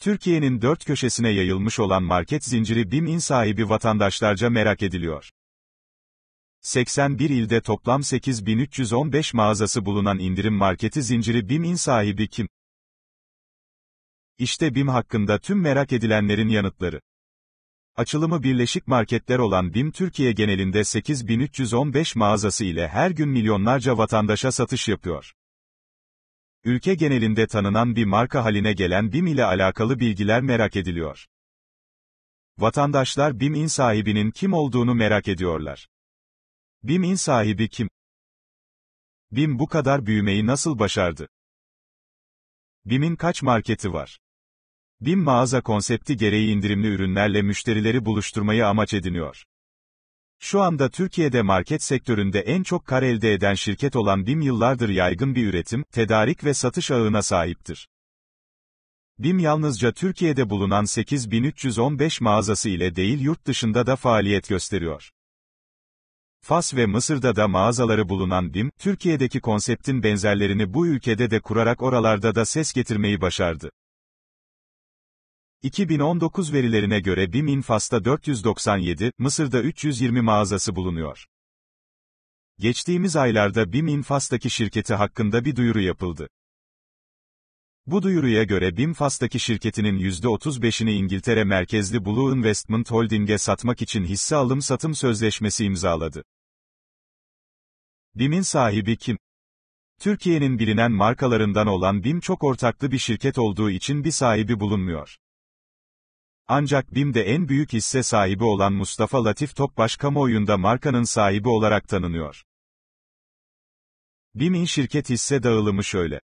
Türkiye'nin dört köşesine yayılmış olan market zinciri BİM'in sahibi vatandaşlarca merak ediliyor. 81 ilde toplam 8315 mağazası bulunan indirim marketi zinciri BİM'in sahibi kim? İşte BİM hakkında tüm merak edilenlerin yanıtları. Açılımı birleşik marketler olan BİM Türkiye genelinde 8315 mağazası ile her gün milyonlarca vatandaşa satış yapıyor ülke genelinde tanınan bir marka haline gelen BİM ile alakalı bilgiler merak ediliyor. Vatandaşlar BİM'in sahibinin kim olduğunu merak ediyorlar. BİM'in sahibi kim? BİM bu kadar büyümeyi nasıl başardı? BİM'in kaç marketi var? BİM mağaza konsepti gereği indirimli ürünlerle müşterileri buluşturmayı amaç ediniyor. Şu anda Türkiye'de market sektöründe en çok kar elde eden şirket olan BİM yıllardır yaygın bir üretim, tedarik ve satış ağına sahiptir. BİM yalnızca Türkiye'de bulunan 8315 mağazası ile değil yurt dışında da faaliyet gösteriyor. Fas ve Mısır'da da mağazaları bulunan BİM, Türkiye'deki konseptin benzerlerini bu ülkede de kurarak oralarda da ses getirmeyi başardı. 2019 verilerine göre BİM İnfas'ta 497, Mısır'da 320 mağazası bulunuyor. Geçtiğimiz aylarda BİM İnfas'taki şirketi hakkında bir duyuru yapıldı. Bu duyuruya göre BİM Fas'taki şirketinin %35'ini İngiltere merkezli Blue Investment Holding'e satmak için hisse alım-satım sözleşmesi imzaladı. BİM'in sahibi kim? Türkiye'nin bilinen markalarından olan BİM çok ortaklı bir şirket olduğu için bir sahibi bulunmuyor. Ancak BİM'de en büyük hisse sahibi olan Mustafa Latif Topbaş kamuoyunda markanın sahibi olarak tanınıyor. BİM'in şirket hisse dağılımı şöyle.